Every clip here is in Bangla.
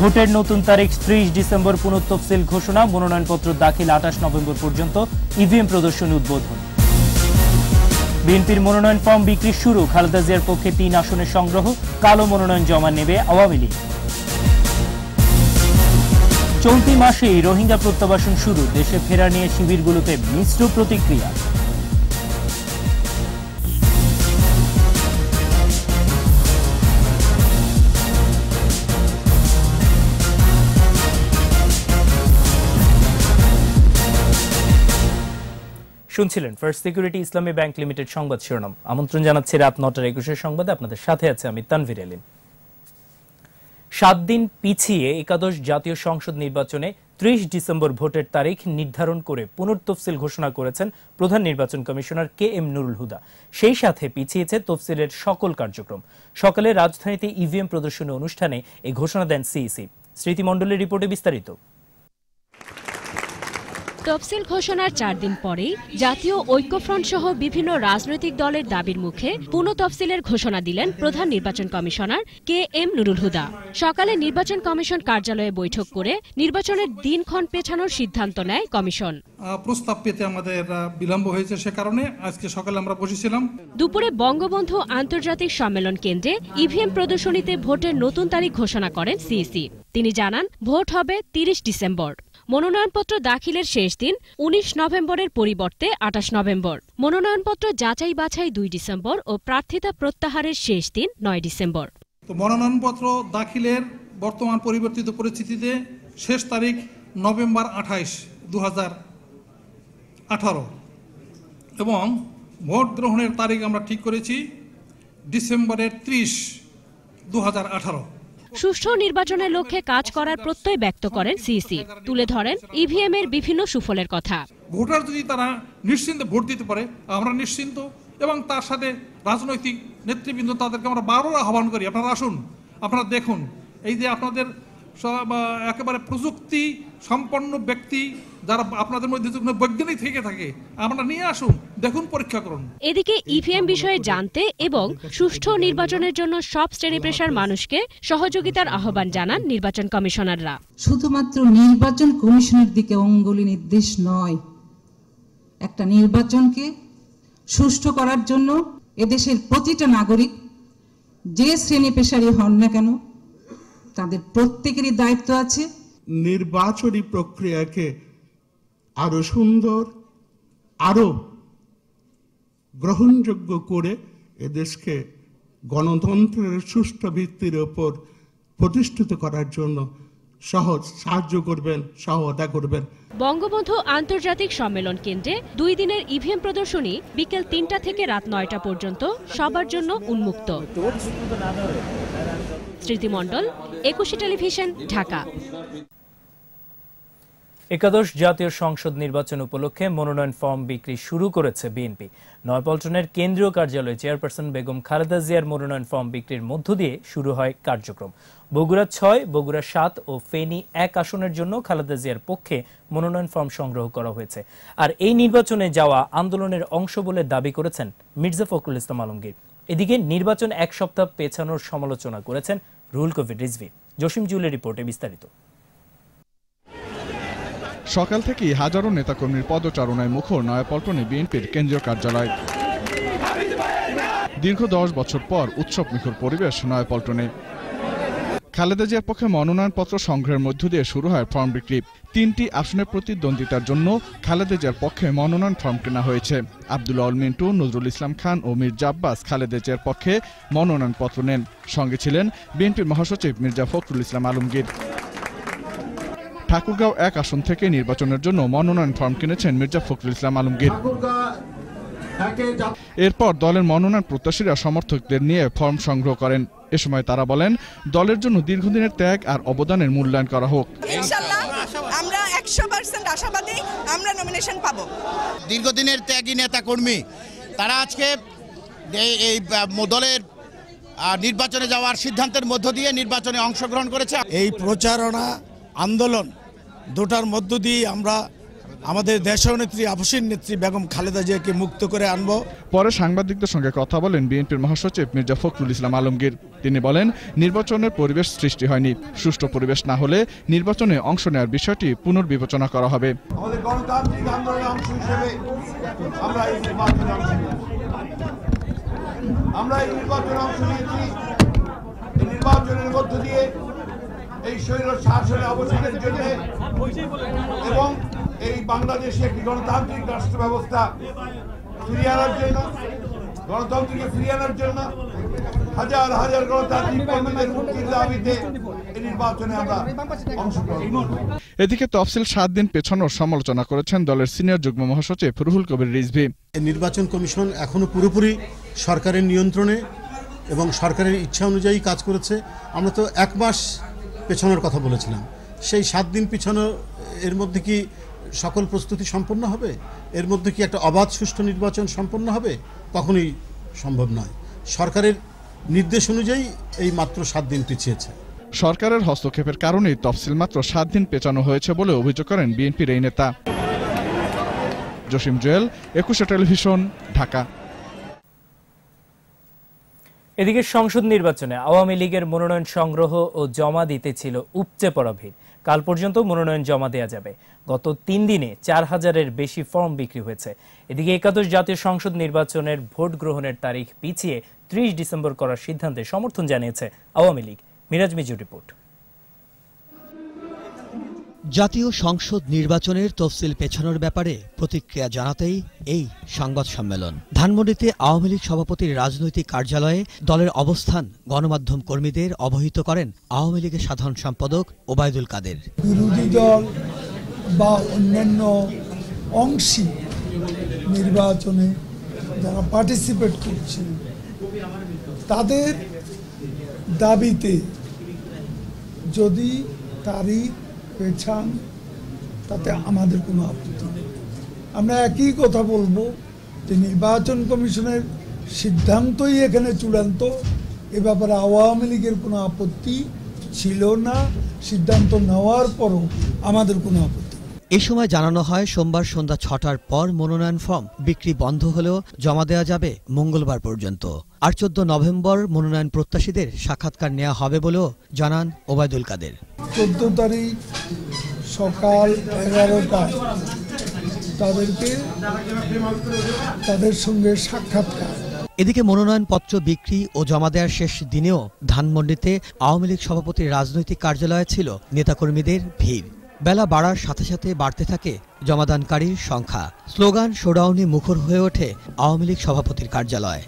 ভোটের নতুন তারিখ ত্রিশ ডিসেম্বর পুনঃতফসিল ঘোষণা মনোনয়নপত্র দাখিল আঠাশ নভেম্বর পর্যন্ত ইভিএম প্রদর্শনী উদ্বোধন বিএনপির মনোনয়ন ফর্ম বিক্রি শুরু খালেদা জিয়ার পক্ষে তিন আসনের সংগ্রহ কালো মনোনয়ন জমা নেবে আওয়ামী লীগ চলতি মাসেই রোহিঙ্গা প্রত্যাবাসন শুরু দেশে ফেরা নিয়ে শিবিরগুলোতে মিশ্র প্রতিক্রিয়া শুনছিলেন First Security Islami Bank Limited সংবাদ শিরোনাম আমন্ত্রণ জানাচ্ছি রাত নটার একুশের সংবাদে আপনাদের সাথে আছে আমি তানভীর এলিম সাত দিন পিছিয়ে একাদশ জাতীয় সংসদ নির্বাচনে ত্রিশ ডিসেম্বর ভোটের তারিখ নির্ধারণ করে পুনর্তফসিল ঘোষণা করেছেন প্রধান নির্বাচন commissioner K M Nurul Huda সেই সাথে পিছিয়েছে তফসিলের সকল কার্যক্রম সকালে রাজধানীতে ইভিএম প্রদর্শনী অনুষ্ঠানে এই ঘোষণা দেন সিইসি স্মৃতিমণ্ডলের রিপোর্টে বিস্তারিত তফসিল ঘোষণার চার দিন পরেই জাতীয় ঐক্যফ্রন্ট সহ বিভিন্ন রাজনৈতিক দলের দাবির মুখে পুনঃ তফসিলের ঘোষণা দিলেন প্রধান নির্বাচন commissioner K M Nurul Huda সকালে নির্বাচন কমিশন কার্যালয়ে বৈঠক করে নির্বাচনের দিনক্ষণ পেছানোর সিদ্ধান্ত নেয় কমিশন প্রস্তাব পেতে আমাদের বিলম্ব হয়েছে সে কারণে আজকে সকালে আমরা বসেছিলাম দুপুরে বঙ্গবন্ধু আন্তর্জাতিক সম্মেলন কেন্দ্রে ইভিএম প্রদর্শনীতে ভোটের নতুন তারিখ ঘোষণা করেন সিইসি তিনি জানান ভোট হবে তিরিশ ডিসেম্বর মনোনয়নপত্র দাখিলের শেষ দিন উনিশ নভেম্বরের পরিবর্তে আটাশ নভেম্বর মনোনয়নপত্র যাচাই বাছাই দুই ডিসেম্বর ও প্রার্থিতা প্রত্যাহারের শেষ দিন নয় ডিসেম্বর তো মনোনয়নপত্র দাখিলের বর্তমান পরিবর্তিত পরিস্থিতিতে শেষ তারিখ নভেম্বর আঠাইশ দু আঠারো এবং ভোট গ্রহণের তারিখ আমরা ঠিক করেছি ডিসেম্বরের ত্রিশ দু হাজার আঠারো সুষ্ঠু নির্বাচনের লক্ষ্যে কাজ করার প্রত্যয় ব্যক্ত করেন সিইসি তুলে ধরেন ইভিএম e এর বিভিন্ন সুফলের কথা ভোটার যদি তারা নিশ্চিন্ত ভোট দিতে পারে আমরা নিশ্চিন্ত এবং তার সাথে রাজনৈতিক নেতৃবৃন্দ তাদেরকে আমরা বারবার আহ্বান করি আপনারা আসুন আপনারা দেখুন এই যে আপনাদের একেবারে প্রযুক্তি সম্পন্ন ব্যক্তি যারা আপনাদের মধ্যে বৈজ্ঞানিক থেকে থাকে আমরা নিয়ে আসুন দেখুন পরীক্ষা করুন এদিকে ইভিএম বিষয়ে জানতে এবং সুষ্ঠু নির্বাচনের জন্য সব শ্রেণী পেশার মানুষকে সহযোগিতার আহ্বান জানান নির্বাচন কমিশনাররা শুধুমাত্র নির্বাচন কমিশনের দিকে অঙ্গুলি নির্দেশ নয় একটা নির্বাচনকে সুষ্ঠু করার জন্য এদেশের প্রতিটা নাগরিক যে শ্রেণী পেশারই হন না কেন তাদের প্রত্যেকেরই দায়িত্ব আছে নির্বাচনী প্রক্রিয়াকে আরও সুন্দর আরও গ্রহণযোগ্য করে এদেশকে গণতন্ত্রের সুষ্ঠু ভিত্তির ওপর প্রতিষ্ঠিত করার জন্য সহজ সাহায্য করবেন সহায়তা করবেন বঙ্গবন্ধু আন্তর্জাতিক সম্মেলন কেন্দ্রে দুই দিনের ইভিএম প্রদর্শনী বিকেল তিনটা থেকে রাত নয়টা পর্যন্ত সবার জন্য উন্মুক্ত স্মৃতিমণ্ডল একুশে টেলিভিশন ঢাকা একাদশ জাতীয় সংসদ নির্বাচন উপলক্ষে মনোনয়ন ফর্ম বিক্রি শুরু করেছে বিএনপি নয়পল্টনের কেন্দ্রীয় কার্যালয়ে চেয়ারপারসন বেগম খালেদা জিয়ার মনোনয়ন ফর্ম বিক্রির মধ্য দিয়ে শুরু হয় কার্যক্রম বগুড়া ছয় বগুড়া সাত ও ফেনী এক আসনের জন্য খালেদা জিয়ার পক্ষে মনোনয়ন ফর্ম সংগ্রহ করা হয়েছে আর এই নির্বাচনে যাওয়া আন্দোলনের অংশ বলে দাবি করেছেন মির্জা ফখরুল ইসলাম আলমগীর এদিকে নির্বাচন এক সপ্তাহ পেছানোর সমালোচনা করেছেন রুহুল কবির রিজভি জসিম জুলের রিপোর্টে বিস্তারিত সকাল থেকেই হাজারো নেতাকর্মীর পদচারণায় মুখর নয়াপল্টনে বিএনপির কেন্দ্রীয় কার্যালয় দীর্ঘ দশ বছর পর উৎসব মুখর পরিবেশ নয়াপল্টনে খালেদা জিয়ার পক্ষে মনোনয়নপত্র সংগ্রহের মধ্য দিয়ে শুরু হয় ফর্ম বিক্রি তিনটি আসনের প্রতিদ্বন্দ্বিতার জন্য খালেদা জিয়ার পক্ষে মনোনয়ন ফর্ম কেনা হয়েছে আব্দুল অল মিন্টু নজরুল ইসলাম খান ও মির্জা আব্বাস খালেদা জিয়ার পক্ষে মনোনয়নপত্র নেন সঙ্গে ছিলেন বিএনপির মহাসচিব মির্জা ফখরুল ইসলাম আলমগীর ঠাকুরগাঁও এক আসন থেকে নির্বাচনের জন্য মনোনয়ন ফর্ম কিনেছেন মির্জা ফখরুল ইসলাম আলমগীর এরপর দলের মনোনয়ন প্রত্যাশীরা সমর্থকদের নিয়ে ফর্ম সংগ্রহ করেন এ সময় তারা বলেন দলের জন্য দীর্ঘদিনের ত্যাগ আর অবদানের মূল্যায়ন করা হোক আমরা একশো পার্সেন্ট আশাবাদী আমরা নমিনেশন পাব দীর্ঘদিনের ত্যাগী নেতা কর্মী তারা আজকে এই দলের নির্বাচনে যাওয়ার সিদ্ধান্তের মধ্য দিয়ে নির্বাচনে অংশগ্রহণ করেছে এই প্রচারণা আন্দোলন দুটার মধ্য দিয়ে আমরা আমাদের দেশনেত্রী আবসীন নেত্রী বেগম খালেদা জিয়াকে মুক্ত করে আনব পরে সাংবাদিকদের সঙ্গে কথা বলেন বিএনপির মহাসচিব মির্জা ফখরুল ইসলাম আলমগীর তিনি বলেন নির্বাচনের পরিবেশ সৃষ্টি হয়নি সুষ্ঠু পরিবেশ না হলে নির্বাচনে অংশ নেওয়ার বিষয়টি পুনর্বিবেচনা করা হবে আমাদের গণতান্ত্রিক আন্দোলনের অংশ হিসেবে আমরা এই নির্বাচনে অংশ আমরা এই নির্বাচনে অংশ নিয়েছি নির্বাচনের মধ্য দিয়ে এই শৈল শাসনের অবসানের জন্য এবং এই বাংলাদেশে একটি গণতান্ত্রিক রাষ্ট্র ব্যবস্থা ফিরিয়ে আনার জন্য গণতন্ত্রকে ফিরিয়ে আনার জন্য হাজার হাজার গণতান্ত্রিক কর্মীদের মুক্তির দাবিতে এদিকে তফসিল সাত দিন পেছানোর সমালোচনা করেছেন দলের সিনিয়র যুগ্ম মহাসচিব রুহুল কবির রিজভি নির্বাচন কমিশন এখনো পুরোপুরি সরকারের নিয়ন্ত্রণে এবং সরকারের ইচ্ছা অনুযায়ী কাজ করেছে আমরা তো এক মাস পেছানোর কথা বলেছিলাম সেই সাত দিন পিছানো এর মধ্যে কি সকল প্রস্তুতি সম্পন্ন হবে এর মধ্যে কি একটা অবাধ সুষ্ঠু নির্বাচন সম্পন্ন হবে কখনোই সম্ভব নয় সরকারের নির্দেশ অনুযায়ী এই মাত্র সাত দিন পিছিয়েছে সরকারের হস্তক্ষেপের কারণে তফসিল মাত্র সাত দিন পেছানো হয়েছে বলে অভিযোগ করেন বিএনপির এই নেতা জসিম জুয়েল একুশে টেলিভিশন ঢাকা এদিকে সংসদ নির্বাচনে আওয়ামী লীগের মনোনয়ন সংগ্রহ ও জমা দিতে ছিল উপচে পড়া ভিড় কাল পর্যন্ত মনোনয়ন জমা দেওয়া যাবে গত তিন দিনে চার হাজারের বেশি ফর্ম বিক্রি হয়েছে এদিকে একাদশ জাতীয় সংসদ নির্বাচনের ভোট গ্রহণের তারিখ পিছিয়ে ত্রিশ ডিসেম্বর করার সিদ্ধান্তে সমর্থন জানিয়েছে আওয়ামী লীগ মিরাজ মিজু রিপোর্ট জাতীয় সংসদ নির্বাচনের তফসিল পেছানোর ব্যাপারে প্রতিক্রিয়া জানাতেই এই সংবাদ সম্মেলন ধানমন্ডিতে আওয়ামী লীগ সভাপতির রাজনৈতিক কার্যালয়ে দলের অবস্থান গণমাধ্যম কর্মীদের অবহিত করেন আওয়ামী লীগের সাধারণ সম্পাদক ওবায়দুল কাদের বিরোধী দল বা অন্যান্য অংশী নির্বাচনে যারা পার্টিসিপেট করছে তাদের দাবিতে যদি তারিখ চান তাতে আমাদের কোনো আপত্তি নেই আমরা একই কথা বলবো যে নির্বাচন কমিশনের সিদ্ধান্তই এখানে চূড়ান্ত এ ব্যাপারে আওয়ামী লীগের কোনো আপত্তি ছিল না সিদ্ধান্ত নেওয়ার পরও আমাদের কোনো আপত্তি এ সময় জানানো হয় সোমবার সন্ধ্যা ছটার পর মনোনয়ন ফর্ম বিক্রি বন্ধ হলেও জমা দেওয়া যাবে মঙ্গলবার পর্যন্ত আর চোদ্দ নভেম্বর মনোনয়ন প্রত্যাশীদের সাক্ষাৎকার নেওয়া হবে বলেও জানান ওবায়দুল কাদের চোদ্দ তারিখ সকাল এগারোটা তাদেরকে তাদের সঙ্গে সাক্ষাৎকার এদিকে মনোনয়নপত্র বিক্রি ও জমা দেওয়ার শেষ দিনেও ধানমন্ডিতে আওয়ামী লীগ সভাপতির রাজনৈতিক কার্যালয়ে ছিল নেতাকর্মীদের ভিড় বেলা বাড়ার সাথে সাথে বাড়তে থাকে জমাদানকারীর সংখ্যা স্লোগান শোডাউনে মুখর হয়ে ওঠে আওয়ামী লীগ সভাপতির কার্যালয়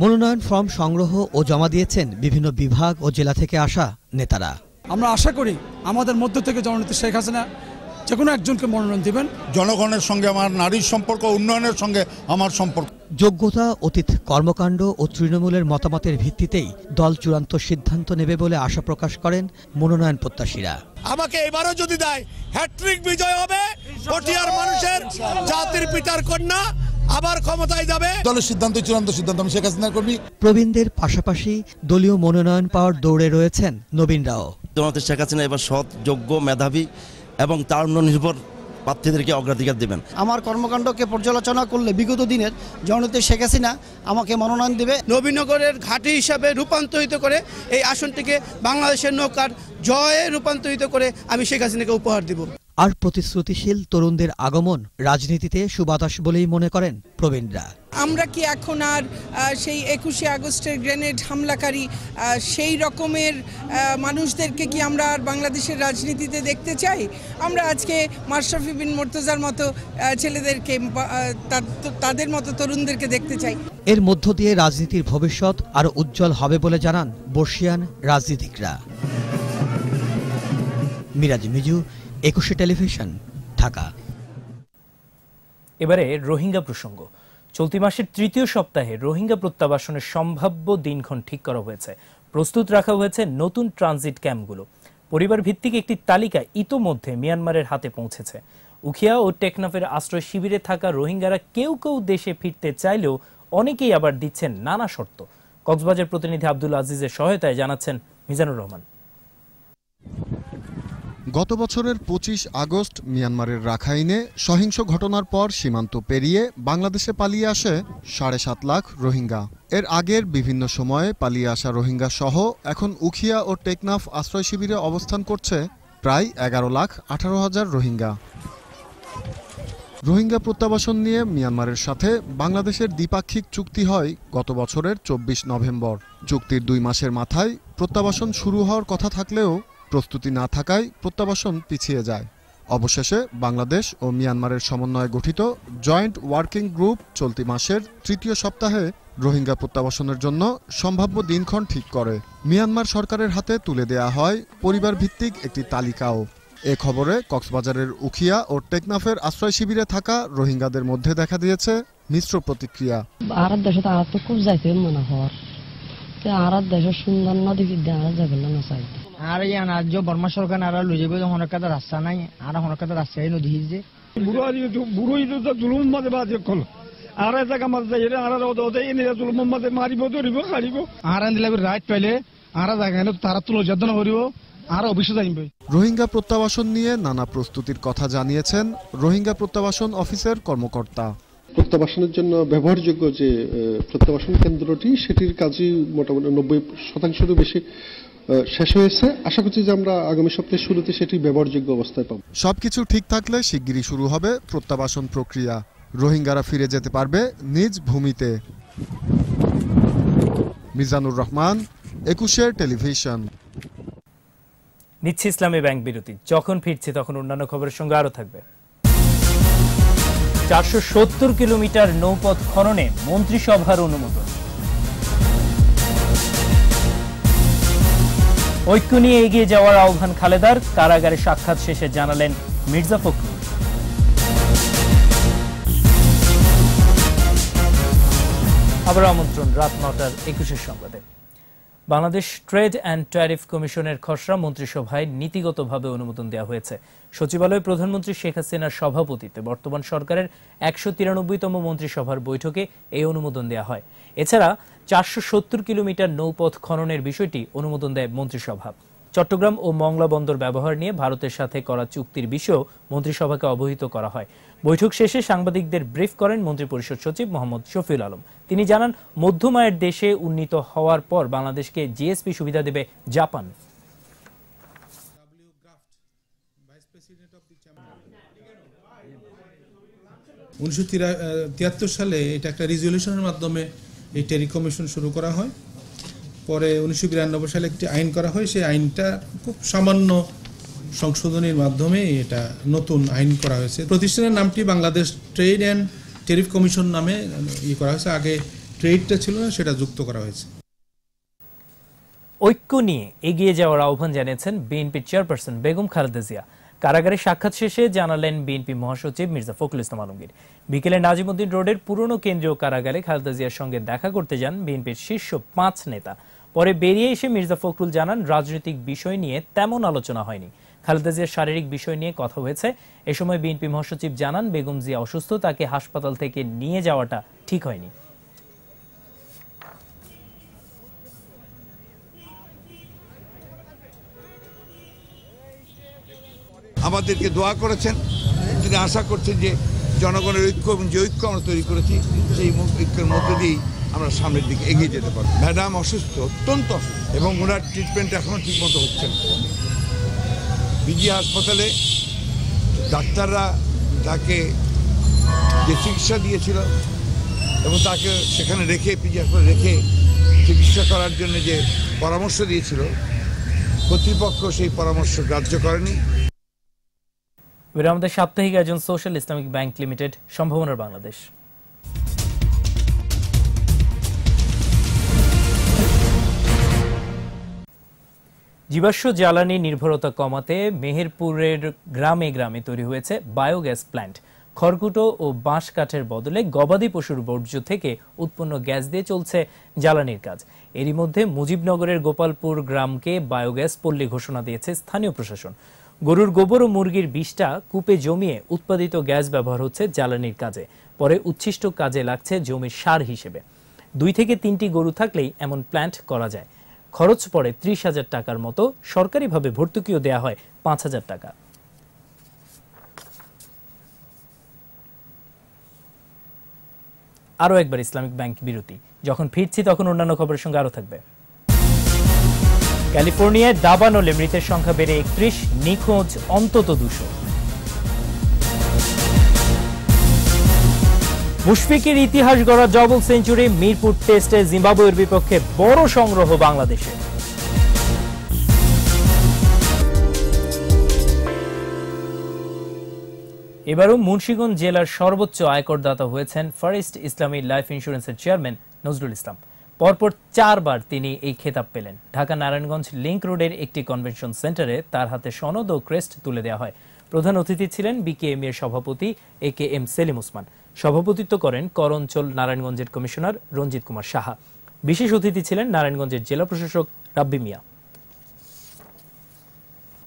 মনোনয়ন ফর্ম সংগ্রহ ও জমা দিয়েছেন বিভিন্ন বিভাগ ও জেলা থেকে আসা নেতারা আমরা আশা করি আমাদের মধ্য থেকে জননেত্রী শেখ হাসিনা যে কোনো একজনকে মনোনয়ন দেবেন জনগণের সঙ্গে আমার নারীর সম্পর্ক উন্নয়নের সঙ্গে আমার সম্পর্ক যোগ্যতা অতীত কর্মকাণ্ড ও তৃণমূলের মতামতের ভিত্তিতেই দল চূড়ান্ত সিদ্ধান্ত নেবে বলে আশা প্রকাশ করেন মনোনয়ন প্রত্যাশীরা আমাকে এবারও যদি দেয় হ্যাট্রিক বিজয় হবে পটিয়ার মানুষের জাতির পিতার কন্যা আবার ক্ষমতায় যাবে দলের সিদ্ধান্ত চূড়ান্ত সিদ্ধান্ত আমি শেখ হাসিনার কর্মী প্রবীণদের পাশাপাশি দলীয় মনোনয়ন পাওয়ার দৌড়ে রয়েছেন নবীনরাও তোমাদের শেখ হাসিনা এবার সৎ যোগ্য মেধাবী এবং তার নির্ভর প্রার্থীদেরকে অগ্রাধিকার দেবেন আমার কর্মকাণ্ডকে পর্যালোচনা করলে বিগত দিনের জনতে শেখ হাসিনা আমাকে মনোনয়ন দেবে নবীনগরের ঘাঁটি হিসাবে রূপান্তরিত করে এই আসনটিকে বাংলাদেশের নৌকার জয়ে রূপান্তরিত করে আমি শেখ হাসিনাকে উপহার দেব আর প্রতিশ্রুতিশীল তরুণদের আগমন রাজনীতিতে সুবাতাস বলেই মনে করেন প্রবীণরা আমরা কি এখন আর সেই একুশে আগস্টের গ্রেনেড হামলাকারী সেই রকমের মানুষদেরকে কি আমরা আর বাংলাদেশের রাজনীতিতে দেখতে চাই আমরা আজকে মাশরাফি বিন মোর্তজার মতো ছেলেদেরকে তাদের মতো তরুণদেরকে দেখতে চাই এর মধ্য দিয়ে রাজনীতির ভবিষ্যৎ আরও উজ্জ্বল হবে বলে জানান বর্ষিয়ান রাজনীতিকরা মিরাজ মিজু একুশে টেলিভিশন ঢাকা এবারে রোহিঙ্গা প্রসঙ্গ চলতি মাসের তৃতীয় সপ্তাহে রোহিঙ্গা প্রত্যাবাসনের সম্ভাব্য দিনক্ষণ ঠিক করা হয়েছে প্রস্তুত রাখা হয়েছে নতুন ট্রানজিট ক্যাম্পগুলো পরিবার ভিত্তিক একটি তালিকা ইতোমধ্যে মিয়ানমারের হাতে পৌঁছেছে উখিয়া ও টেকনাফের আশ্রয় শিবিরে থাকা রোহিঙ্গারা কেউ কেউ দেশে ফিরতে চাইলেও অনেকেই আবার দিচ্ছেন নানা শর্ত কক্সবাজার প্রতিনিধি আব্দুল আজিজের সহায়তায় জানাচ্ছেন মিজানুর রহমান গত বছরের পঁচিশ আগস্ট মিয়ানমারের রাখাইনে সহিংস ঘটনার পর সীমান্ত পেরিয়ে বাংলাদেশে পালিয়ে আসে সাড়ে সাত লাখ রোহিঙ্গা এর আগের বিভিন্ন সময়ে পালিয়ে আসা রোহিঙ্গা সহ এখন উখিয়া ও টেকনাফ আশ্রয় শিবিরে অবস্থান করছে প্রায় এগারো লাখ আঠারো হাজার রোহিঙ্গা রোহিঙ্গা প্রত্যাবাসন নিয়ে মিয়ানমারের সাথে বাংলাদেশের দ্বিপাক্ষিক চুক্তি হয় গত বছরের চব্বিশ নভেম্বর চুক্তির দুই মাসের মাথায় প্রত্যাবাসন শুরু হওয়ার কথা থাকলেও প্রস্তুতি না থাকায় প্রত্যাবাসন পিছিয়ে যায় অবশেষে বাংলাদেশ ও মিয়ানমারের সমন্বয়ে গঠিত জয়েন্ট ওয়ার্কিং গ্রুপ চলতি মাসের তৃতীয় সপ্তাহে রোহিঙ্গা প্রত্যাবাসনের জন্য সম্ভাব্য দিনক্ষণ ঠিক করে মিয়ানমার সরকারের হাতে তুলে দেয়া হয় পরিবার ভিত্তিক একটি তালিকাও এ খবরে কক্সবাজারের উখিয়া ও টেকনাফের আশ্রয় শিবিরে থাকা রোহিঙ্গাদের মধ্যে দেখা দিয়েছে মিশ্র প্রতিক্রিয়া আরার দেশে তো খুব যাইতে মনে হওয়ার আরার দেশের সুন্দর নদী যাবে না চাইতে আর এই রাজ্য বর্মা সরকার আর রাস্তা নাই আর নদী বুড়ো জুলুম মাঝে বাজে কল আর আর ওদে জুলুম মাঝে মারিব ধরিব খাড়িব আর রাইট পাইলে আর জায়গা তারা তুলো যত্ন করিব রোহিঙ্গা প্রত্যাবাসন নিয়ে নানা প্রস্তুতির কথা জানিয়েছেন রোহিঙ্গা প্রত্যাবাসন অফিসের কর্মকর্তা প্রত্যাবাসনের জন্য ব্যবহারযোগ্য যে প্রত্যাবাসন কেন্দ্রটি সেটির কাজই মোটামুটি নব্বই শতাংশেরও বেশি শেষ হয়েছে আশা করছি যে আমরা আগামী সপ্তাহের শুরুতে সেটি ব্যবহারযোগ্য অবস্থায় পাব সবকিছু ঠিক থাকলে শিগগিরই শুরু হবে প্রত্যাবাসন প্রক্রিয়া রোহিঙ্গারা ফিরে যেতে পারবে নিজ ভূমিতে মিজানুর রহমান একুশের টেলিভিশন নিচ্ছে ইসলামী ব্যাংক বিরতি যখন ফিরছে তখন অন্যান্য খবরের সঙ্গে আরও থাকবে চারশো কিলোমিটার নৌপথ খননে মন্ত্রিসভার অনুমোদন ঐক্য নিয়ে এগিয়ে যাওয়ার আহ্বান খালেদার কারাগারে সাক্ষাৎ শেষে জানালেন মির্জা ফখরুল আবার আমন্ত্রণ রাত নটার একুশের সংবাদে বাংলাদেশ ট্রেড অ্যান্ড ট্যারিফ কমিশনের খসড়া মন্ত্রিসভায় নীতিগতভাবে অনুমোদন দেওয়া হয়েছে সচিবালয়ে প্রধানমন্ত্রী শেখ হাসিনার সভাপতিত্বে বর্তমান সরকারের একশো তিরানব্বইতম মন্ত্রিসভার বৈঠকে এই অনুমোদন দেওয়া হয় এছাড়া চারশো সত্তর কিলোমিটার নৌপথ খননের বিষয়টি অনুমোদন দেয় মন্ত্রিসভা চট্টগ্রাম ও মংলা বন্দর ব্যবহার নিয়ে ভারতের সাথে করা চুক্তির বিষয়েও মন্ত্রিসভাকে অবহিত করা হয় বৈঠক শেষে সাংবাদিকদের ব্রিফ করেন মন্ত্রিপরিষদ সচিব মোহাম্মদ শফিউল আলম তিনি জানান মধ্যমায়ের দেশে উন্নীত হওয়ার পর বাংলাদেশকে জিএসপি সুবিধা দেবে জাপান উনিশশো সালে এটা একটা রেজলিউশনের মাধ্যমে এই টেলিকমিশন শুরু করা হয় পরে উনিশশো বিরানব্বই সালে একটি আইন করা হয় সেই আইনটা খুব সামান্য সংশোধনের মাধ্যমে এটা নতুন আইন করা হয়েছে প্রতিষ্ঠানের নামটি Bangladesh Trade and Tariff Commission নামে ইয়ে করা হয়েছে আগে ট্রেডটা ছিল না সেটা যুক্ত করা হয়েছে ঐক্য নিয়ে এগিয়ে যাওয়ার আহ্বান জানিয়েছেন বিএনপি চেয়ারপারসন বেগম খালেদা জিয়া কারাগারে সাক্ষাৎ শেষে জানালেন বিএনপি মহাসচিব মির্জা ফখরুল ইসলাম আলমগীর বিকেলে নাজিমুদ্দিন রোডের পুরনো কেন্দ্রীয় কারাগারে খালেদা জিয়ার সঙ্গে দেখা করতে যান বিএনপির শীর্ষ পাঁচ নেতা পরে বেরিয়ে এসে মির্জা ফখরুল জানান রাজনৈতিক বিষয় নিয়ে তেমন আলোচনা হয়নি খালেদা জিয়ার শারীরিক বিষয় নিয়ে কথা হয়েছে এ সময় বিএনপি মহাসচিব জানান বেগম জিয়া অসুস্থ তাকে হাসপাতাল থেকে নিয়ে যাওয়াটা ঠিক হয়নি আমাদেরকে দোয়া করেছেন তিনি আশা করছেন যে জনগণের ঐক্য এবং যে ঐক্য আমরা তৈরি করেছি সেই ঐক্যের মধ্যে দিয়েই আমরা সামনের দিকে এগিয়ে যেতে পারব ম্যাডাম অসুস্থ অত্যন্ত অসুস্থ এবং ওনার ট্রিটমেন্ট এখনও ঠিকমতো হচ্ছে না বিজি হাসপাতালে ডাক্তাররা তাকে যে চিকিৎসা দিয়েছিল এবং তাকে সেখানে রেখে পিজি হাসপাতালে রেখে চিকিৎসা করার জন্য যে পরামর্শ দিয়েছিল কর্তৃপক্ষ সেই পরামর্শ গ্রাহ্য করেনি এবার আমাদের সাপ্তাহিক একজন সোশ্যাল ইসলামিক ব্যাংক লিমিটেড সম্ভাবনার বাংলাদেশ জীবাশ্ম জ্বালানি নির্ভরতা কমাতে মেহেরপুরের গ্রামে গ্রামে তৈরি হয়েছে বায়োগ্যাস প্ল্যান্ট খড়কুটো ও বাঁশ কাঠের বদলে গবাদি পশুর বর্জ্য থেকে উৎপন্ন গ্যাস দিয়ে চলছে জ্বালানির কাজ এরই মধ্যে মুজিবনগরের গোপালপুর গ্রামকে বায়োগ্যাস পল্লী ঘোষণা দিয়েছে স্থানীয় প্রশাসন গরুর গোবর ও মুরগির বিষটা কূপে জমিয়ে উৎপাদিত গ্যাস ব্যবহার হচ্ছে জ্বালানির কাজে পরে উচ্ছিষ্ট কাজে লাগছে জমির সার হিসেবে দুই থেকে তিনটি গরু থাকলেই এমন প্ল্যান্ট করা যায় খরচ পড়ে ত্রিশ হাজার টাকার মতো সরকারিভাবে ভর্তুকিও দেয়া হয় পাঁচ হাজার টাকা আরও একবার ইসলামিক ব্যাংক বিরতি যখন ফিরছি তখন অন্যান্য খবরের সঙ্গে আরও থাকবে ক্যালিফোর্নিয়ায় দাবানলে মৃতের সংখ্যা বেড়ে একত্রিশ নিখোঁজ অন্তত দুশো মুশফিকের ইতিহাস গড়া ডবল সেঞ্চুরি মিরপুর টেস্টে জিম্বাবুয়ের বিপক্ষে বড় সংগ্রহ বাংলাদেশে এবারও মুন্সীগঞ্জ জেলার সর্বোচ্চ আয়করদাতা হয়েছেন ফরেস্ট ইসলামী লাইফ ইন্স্যুরেন্সের চেয়ারম্যান নজরুল ইসলাম পরপর চারবার তিনি এই খেতাব পেলেন ঢাকা নারায়ণগঞ্জ লিংক রোডের একটি কনভেনশন সেন্টারে তার হাতে সনদ ও ক্রেস্ট তুলে দেওয়া হয় প্রধান অতিথি ছিলেন বিকেএম সভাপতি A K M Selim Osman সভাপতিত্ব করেন কর অঞ্চল নারায়ণগঞ্জের কমিশনার রঞ্জিত কুমার সাহা বিশেষ অতিথি ছিলেন নারায়ণগঞ্জের জেলা প্রশাসক রাব্বি মিয়া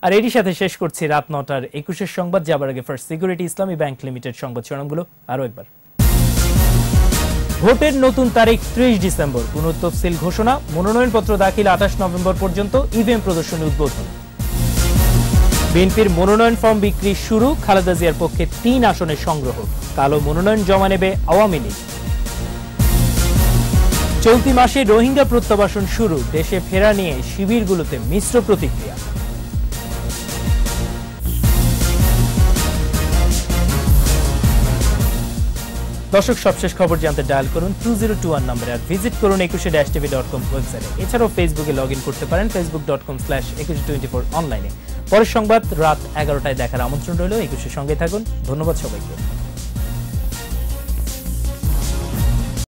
আর এরই সাথে শেষ করছি রাত নটার একুশের সংবাদ যাবার আগে First Security Islami Bank Limited সংবাদ শিরোনামগুলো আরও একবার ভোটের নতুন তারিখ ত্রিশ ডিসেম্বর তফসিল ঘোষণা মনোনয়নপত্র দাখিল আঠাশ নভেম্বর পর্যন্ত ইভিএম প্রদর্শনী উদ্বোধন বিএনপির মনোনয়ন ফর্ম বিক্রি শুরু খালেদা জিয়ার পক্ষে তিন আসনে সংগ্রহ কালো মনোনয়ন জমা নেবে আওয়ামী লীগ চলতি মাসে রোহিঙ্গা প্রত্যাবাসন শুরু দেশে ফেরা নিয়ে শিবিরগুলোতে মিশ্র প্রতিক্রিয়া দর্শক সবশেষ খবর জানতে ডায়াল করুন টু জিরো টু ওয়ান নম্বরে আর ভিজিট করুন একুশে ড্যাশ টিভি ডট কম ওয়েবসাইটে এছাড়াও ফেসবুকে লগ ইন করতে পারেন Facebook dot com slash Ekushey twenty four অনলাইনে পরের সংবাদ রাত এগারোটায় দেখার আমন্ত্রণ রইল একুশের সঙ্গে থাকুন ধন্যবাদ সবাইকে